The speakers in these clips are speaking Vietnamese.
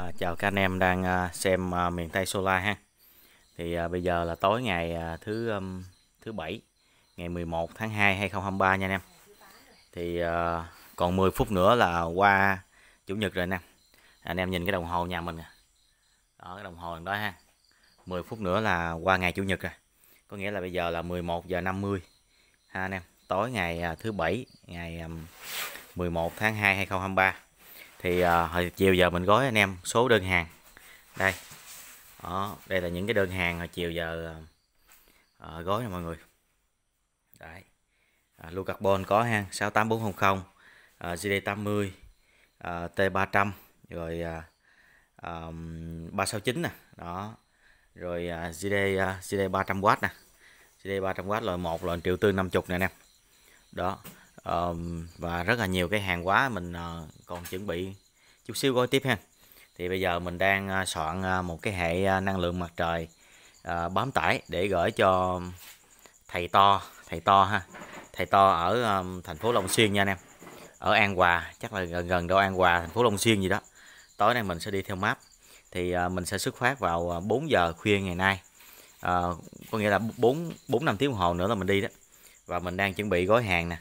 À, chào các anh em đang à, xem à, miền Tây Solar ha. Thì à, bây giờ là tối ngày à, thứ um, thứ bảy ngày 11 tháng 2 2023 nha anh em. Thì à, còn 10 phút nữa là qua chủ nhật rồi anh em. Anh em nhìn cái đồng hồ nhà mình à. Đó cái đồng hồ đó ha. 10 phút nữa là qua ngày chủ nhật rồi. Có nghĩa là bây giờ là 11 giờ 50 ha anh em. Tối ngày à, thứ bảy ngày um, 11 tháng 2 2023 thì à, hồi chiều giờ mình gói anh em số đơn hàng đây đó đây là những cái đơn hàng hồi chiều giờ à, à gói nha mọi người đấy à, lưu carbon có ha 68400 à, GD80 à, T300 rồi à, à, 369 nè đó rồi à, GD à, GD 300W nè GD 300W loại 1 loại triệu tư 50 nè anh em đó uh, và rất là nhiều cái hàng hóa mình uh, còn chuẩn bị chút xíu gói tiếp ha thì bây giờ mình đang ờ, soạn ờ, một cái hệ năng lượng mặt trời uh, bám tải để gửi cho thầy to thầy to ha thầy to ở um, thành phố Long Xuyên nha anh em ở An Hòa chắc là gần gần đâu An Hòa thành phố Long Xuyên gì đó tối nay mình sẽ đi theo map thì uh, mình sẽ xuất phát vào 4 giờ khuya ngày nay uh, có nghĩa là 4 4 5 tiếng đồng hồ nữa là mình đi đó và mình đang chuẩn bị gói hàng nè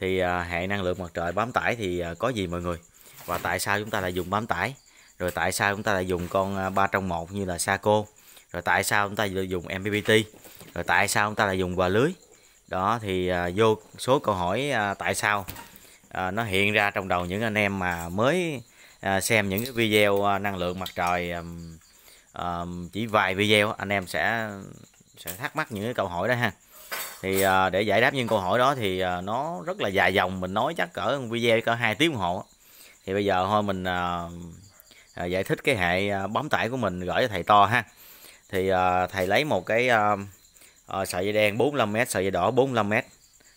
thì à, hệ năng lượng mặt trời bám tải thì à, có gì mọi người và tại sao chúng ta lại dùng bám tải rồi tại sao chúng ta lại dùng con à, ba trong một như là Saco rồi tại sao chúng ta lại dùng MPPT rồi tại sao chúng ta lại dùng quà lưới đó thì vô số câu hỏi tại sao nó hiện ra trong đầu những anh em mà mới xem những cái video năng lượng mặt trời chỉ vài video anh em sẽ sẽ thắc mắc những cái câu hỏi đó ha thì à, để giải đáp những câu hỏi đó thì à, nó rất là dài dòng mình nói chắc cỡ video cỡ hai tiếng ủng hộ thì bây giờ thôi mình à, à, giải thích cái hệ à, bấm tải của mình gửi cho thầy to ha thì à, thầy lấy một cái à, à, sợi dây đen 45m sợi dây đỏ 45m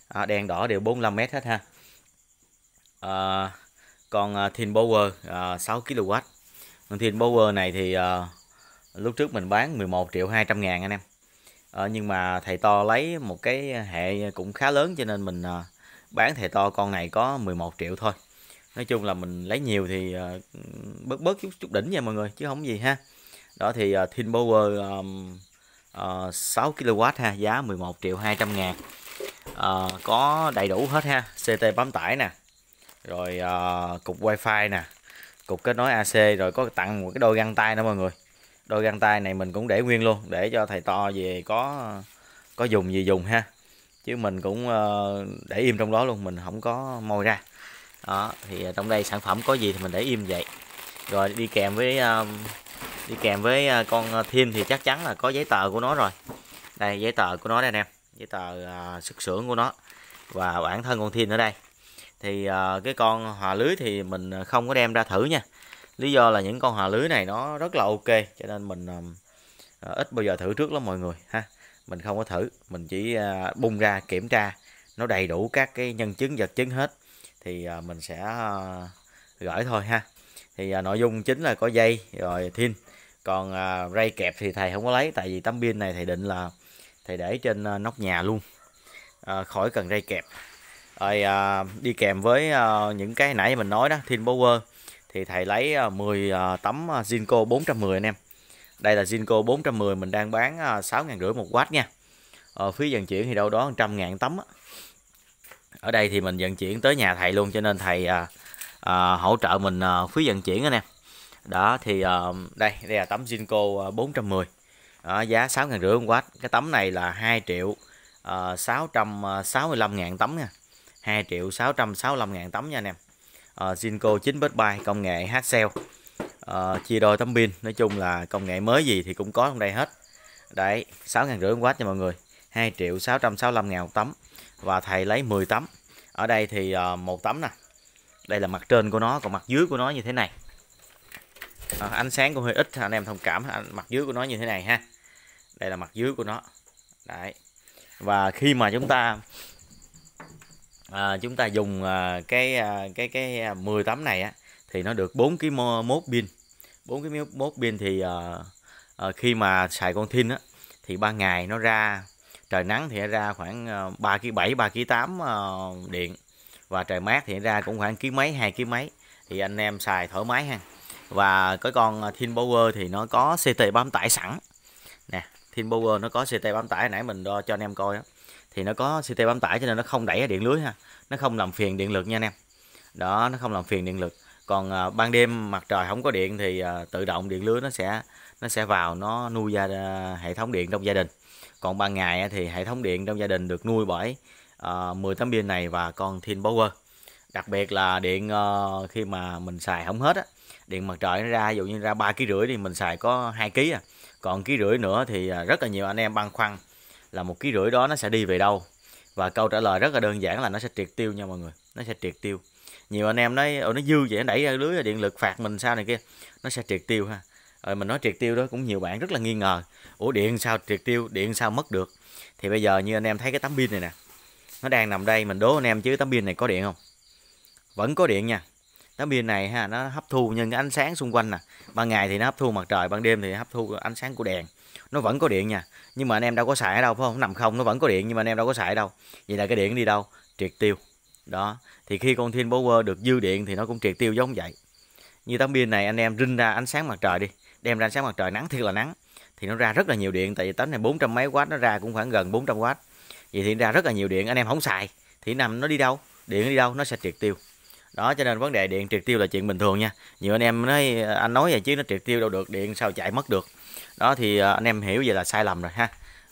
à, đen đỏ đều 45m hết ha à, còn à, Thin Power à, 6kW còn Power này thì à, lúc trước mình bán 11 triệu 200 ngàn anh em à, nhưng mà thầy to lấy một cái hệ cũng khá lớn cho nên mình à, bán thầy to con này có 11 triệu thôi nói chung là mình lấy nhiều thì à, bớt bớt chút chút đỉnh nha mọi người chứ không gì ha đó thì à, Thin Power à, à, 6 kW ha giá 11 triệu 200 ngàn à, có đầy đủ hết ha CT bấm tải nè rồi à, cục wifi nè cục kết nối AC rồi có tặng một cái đôi găng tay nữa mọi người đôi găng tay này mình cũng để nguyên luôn để cho thầy to về có có dùng gì dùng ha chứ mình cũng ờ, để im trong đó luôn mình không có môi ra đó thì trong đây sản phẩm có gì thì mình để im vậy rồi đi kèm với ờ, đi kèm với ờ, con thiên thì chắc chắn là có giấy tờ của nó rồi đây giấy tờ của nó đây anh em giấy tờ xuất xưởng của nó và bản thân con thiên ở đây thì cái con hòa lưới thì mình không có đem ra thử nha lý do là những con hòa lưới này nó rất là ok cho nên mình uh, ít bao giờ thử trước lắm mọi người ha mình không có thử mình chỉ uh, bung ra kiểm tra nó đầy đủ các cái nhân chứng vật chứng hết thì uh, mình sẽ uh, gửi thôi ha thì uh, nội dung chính là có dây rồi thiên còn uh, ray kẹp thì thầy không có lấy tại vì tấm pin này thầy định là thầy để trên uh, nóc nhà luôn uh, khỏi cần ray kẹp rồi uh, đi kèm với uh, những cái nãy mình nói đó thiên power thì thầy lấy 10 à, à, tấm à, Zinco 410 anh em đây là Zinco 410 mình đang bán 6.500 một watt nha ở ờ, phí vận chuyển thì đâu đó 100 ngàn tấm ở đây thì mình vận chuyển tới nhà thầy luôn cho nên thầy à, à, hỗ trợ mình à, phí vận chuyển anh em đó thì à, đây đây là tấm Zinco 410 đó, giá 6.500 watt cái tấm này là 2 triệu à, 665 ngàn tấm nha 2 triệu 665 ngàn tấm nha anh em Ờ, Zinco 9 bit bay công nghệ HCL uh, ờ, chia đôi tấm pin nói chung là công nghệ mới gì thì cũng có trong đây hết đấy 6.500W cho mọi người 2 triệu 665 ngàn một tấm và thầy lấy 10 tấm ở đây thì ờ, một tấm nè đây là mặt trên của nó còn mặt dưới của nó như thế này à, ánh sáng cũng hơi ít anh em thông cảm mặt dưới của nó như thế này ha đây là mặt dưới của nó đấy và khi mà chúng ta à, chúng ta dùng à, cái à, cái cái 10 à, tấm này á thì nó được 4 kg mốt pin 4 kg mốt pin thì à, à, khi mà xài con thin á thì ban ngày nó ra trời nắng thì ra khoảng 3 kg 7 3 kg 8 điện và trời mát thì ra cũng khoảng ký mấy hai ký mấy thì anh em xài thoải mái ha và cái con à, Thin Power thì nó có CT bám tải sẵn nè Thin Power nó có CT bám tải nãy mình đo cho anh em coi á thì nó có CT bám tải cho nên nó không đẩy điện lưới ha nó không làm phiền điện lực nha anh em đó nó không làm phiền điện lực còn à, ban đêm mặt trời không có điện thì à, tự động điện lưới nó sẽ nó sẽ vào nó nuôi ra à, hệ thống điện trong gia đình còn ban ngày thì hệ thống điện trong gia đình được nuôi bởi uh, à, 10 tấm pin này và con Thin Power đặc biệt là điện uh, khi mà mình xài không hết á điện mặt trời nó ra ví dụ như ra ba kg rưỡi thì mình xài có hai kg à còn ký rưỡi nữa thì à, rất là nhiều anh em băn khoăn là một ký rưỡi đó nó sẽ đi về đâu và câu trả lời rất là đơn giản là nó sẽ triệt tiêu nha mọi người nó sẽ triệt tiêu nhiều anh em nói nó dư vậy nó đẩy ra lưới điện lực phạt mình sao này kia nó sẽ triệt tiêu ha rồi mình nói triệt tiêu đó cũng nhiều bạn rất là nghi ngờ ủa điện sao triệt tiêu điện sao mất được thì bây giờ như anh em thấy cái tấm pin này nè nó đang nằm đây mình đố anh em chứ tấm pin này có điện không vẫn có điện nha tấm pin này ha nó hấp thu nhưng ánh sáng xung quanh nè ban ngày thì nó hấp thu mặt trời ban đêm thì hấp thu ánh sáng của đèn nó vẫn có điện nha nhưng mà anh em đâu có xài ở đâu phải không nằm không nó vẫn có điện nhưng mà anh em đâu có xài đâu vậy là cái điện đi đâu triệt tiêu đó thì khi con thiên power được dư điện thì nó cũng triệt tiêu giống vậy như tấm pin này anh em rinh ra ánh sáng mặt trời đi đem ra ánh sáng mặt trời nắng thiệt là nắng thì nó ra rất là nhiều điện tại vì tấm này 400 mấy watt nó ra cũng khoảng gần 400 watt vậy thì ra rất là nhiều điện anh em không xài thì nằm nó đi đâu điện đi đâu nó sẽ triệt tiêu đó cho nên vấn đề điện triệt tiêu là chuyện bình thường nha nhiều anh em nói anh nói vậy chứ nó triệt tiêu đâu được điện sao chạy mất được đó thì à, anh em hiểu vậy là sai lầm rồi ha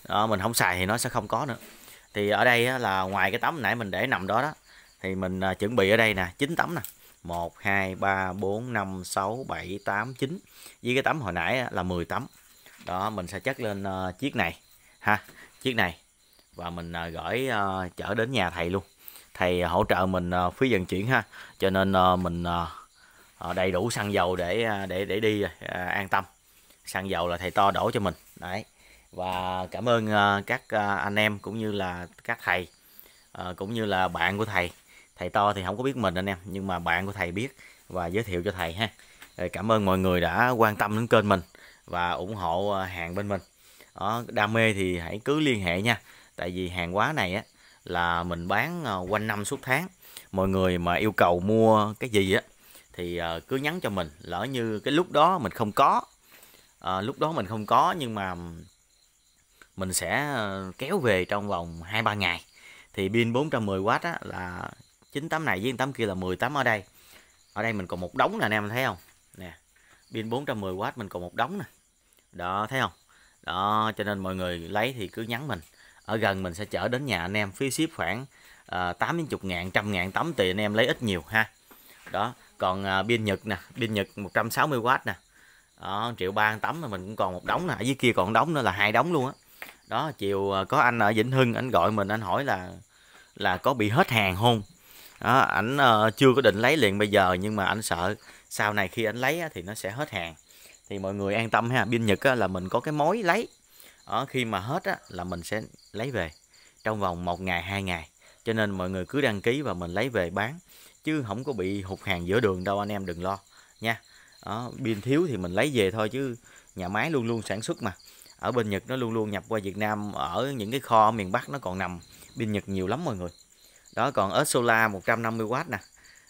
đó, mình không xài thì nó sẽ không có nữa thì ở đây là ngoài cái tấm nãy mình để nằm đó đó thì mình à, chuẩn bị ở đây nè chín tấm nè 1 2 3 4 5 6 7 8 9 với cái tấm hồi nãy là 10 tấm đó mình sẽ chất lên à, chiếc này ha chiếc này và mình gửi chở đến nhà thầy luôn thầy hỗ trợ mình ờ, phí vận chuyển ha cho nên ờ, mình ờ, đầy đủ xăng dầu để để để đi rồi an tâm xăng dầu là thầy to đổ cho mình đấy và cảm ơn các anh em cũng như là các thầy cũng như là bạn của thầy thầy to thì không có biết mình anh em nhưng mà bạn của thầy biết và giới thiệu cho thầy ha cảm ơn mọi người đã quan tâm đến kênh mình và ủng hộ hàng bên mình đó, đam mê thì hãy cứ liên hệ nha tại vì hàng quá này á là mình bán ờ, quanh năm suốt tháng mọi người mà yêu cầu mua cái gì á thì ờ, cứ nhắn cho mình lỡ như cái lúc đó mình không có à, lúc đó mình không có nhưng mà mình sẽ kéo về trong vòng 2 3 ngày. Thì pin 410W á là 98 này với 98 kia là 18 ở đây. Ở đây mình còn một đống nè anh em thấy không? Nè. Pin 410W mình còn một đống nè. Đó thấy không? Đó cho nên mọi người lấy thì cứ nhắn mình ở gần mình sẽ chở đến nhà anh em phí ship khoảng ờ, tám đến chục ngàn trăm ngàn tấm tùy anh em lấy ít nhiều ha đó còn à, pin nhật nè pin nhật 160w nè đó, triệu ba tấm mà mình cũng còn một đống nè ở dưới kia còn đống nữa là hai đống luôn á đó. đó chiều ờ, có anh ở vĩnh hưng anh gọi mình anh hỏi là là có bị hết hàng không đó ảnh uh, chưa có định lấy liền bây giờ nhưng mà anh sợ sau này khi anh lấy á, thì nó sẽ hết hàng thì mọi người an tâm ha pin nhật á, là mình có cái mối lấy ở khi mà hết á, là mình sẽ lấy về trong vòng một ngày hai ngày cho nên mọi người cứ đăng ký và mình lấy về bán chứ không có bị hụt hàng giữa đường đâu anh em đừng lo nha đó, pin thiếu thì mình lấy về thôi chứ nhà máy luôn luôn sản xuất mà ở bên Nhật nó luôn luôn nhập qua Việt Nam ở những cái kho ở miền Bắc nó còn nằm pin Nhật nhiều lắm mọi người đó còn ớt solar 150W nè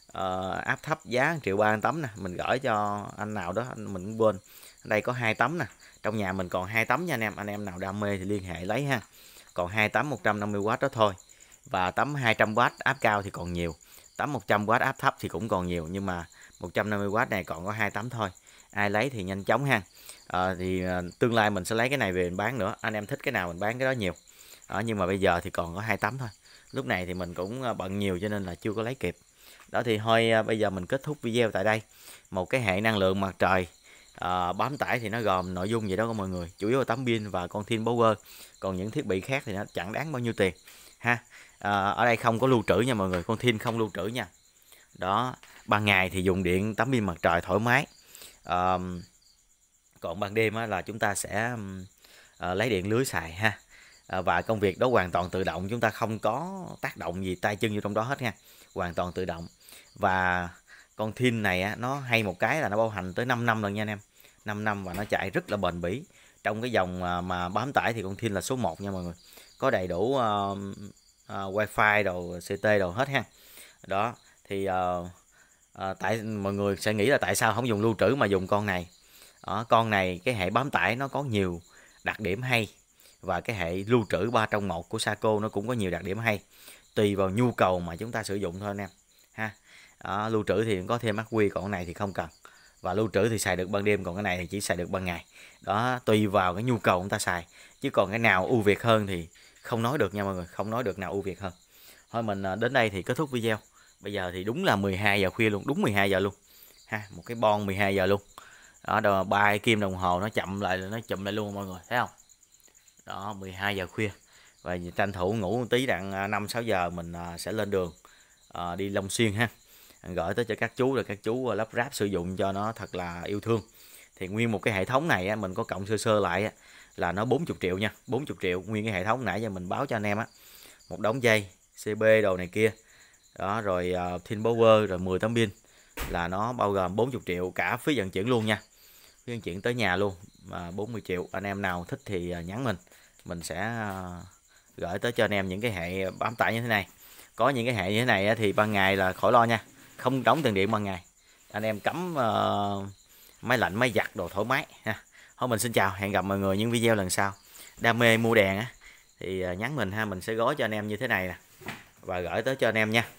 ờ, áp thấp giá triệu ba tấm nè mình gửi cho anh nào đó mình cũng quên đây có hai tấm nè trong nhà mình còn hai tấm nha anh em anh em nào đam mê thì liên hệ lấy ha còn hai tấm 150W đó thôi và tấm 200W áp cao thì còn nhiều tấm 100W áp thấp thì cũng còn nhiều nhưng mà 150W này còn có hai tấm thôi ai lấy thì nhanh chóng ha à, thì ờ, tương lai mình sẽ lấy cái này về mình bán nữa anh em thích cái nào mình bán cái đó nhiều à, nhưng mà bây giờ thì còn có hai tấm thôi lúc này thì mình cũng bận nhiều cho nên là chưa có lấy kịp đó thì thôi bây giờ mình kết thúc video tại đây một cái hệ năng lượng mặt trời à, bám tải thì nó gồm nội dung gì đó của mọi người chủ yếu là tấm pin và con thiên power còn những thiết bị khác thì nó chẳng đáng bao nhiêu tiền ha à, ở đây không có lưu trữ nha mọi người con thiên không lưu trữ nha đó ban ngày thì dùng điện tấm pin mặt trời thoải mái à, còn ban đêm á, là chúng ta sẽ à, lấy điện lưới xài ha và công việc đó hoàn toàn tự động chúng ta không có tác động gì tay chân vô trong đó hết nha hoàn toàn tự động và con thiên này á, nó hay một cái là nó bảo hành tới 5 năm lần nha anh em 5 năm và nó chạy rất là bền bỉ trong cái dòng à, mà bám tải thì con Thiên là số 1 nha mọi người có đầy đủ uh, uh, wifi đồ CT đồ hết ha đó thì uh, uh, tại mọi người sẽ nghĩ là tại sao không dùng lưu trữ mà dùng con này đó, con này cái hệ bám tải nó có nhiều đặc điểm hay và cái hệ lưu trữ 3 trong một của Saco nó cũng có nhiều đặc điểm hay tùy vào nhu cầu mà chúng ta sử dụng thôi anh em ha đó, lưu trữ thì có thêm ác quy còn này thì không cần và lưu trữ thì xài được ban đêm còn cái này thì chỉ xài được ban ngày đó tùy vào cái nhu cầu chúng ta xài chứ còn cái nào ưu việt hơn thì không nói được nha mọi người không nói được nào ưu việt hơn thôi mình à, đến đây thì kết thúc video bây giờ thì đúng là 12 giờ khuya luôn đúng 12 giờ luôn ha một cái bon 12 giờ luôn đó đồ ba kim đồng hồ nó chậm lại nó chậm lại luôn mọi người thấy không đó 12 giờ khuya và tranh thủ ngủ một tí đặng 5 à, 6 giờ mình à, sẽ lên đường đi Long Xuyên ha gửi tới cho các chú rồi các chú ờ, lắp ráp sử dụng cho nó thật là yêu thương thì nguyên một cái hệ thống này mình có cộng sơ sơ lại là nó 40 triệu nha 40 triệu nguyên cái hệ thống nãy giờ mình báo cho anh em á một đống dây CB đồ này kia đó rồi uh, ờ, Thin Power rồi 10 tấm pin là nó bao gồm 40 triệu cả phí vận chuyển luôn nha phí vận chuyển tới nhà luôn mà 40 triệu anh em nào thích thì ờ, nhắn mình mình sẽ gửi tới cho anh em những cái hệ bám tải như thế này có những cái hệ như thế này thì ban ngày là khỏi lo nha không đóng tiền điện ban ngày anh em cắm uh, máy lạnh máy giặt đồ thoải mái ha thôi mình xin chào hẹn gặp mọi người những video lần sau đam mê mua đèn á thì ờ, nhắn mình ha mình sẽ gói cho anh em như thế này nè và gửi tới cho anh em nha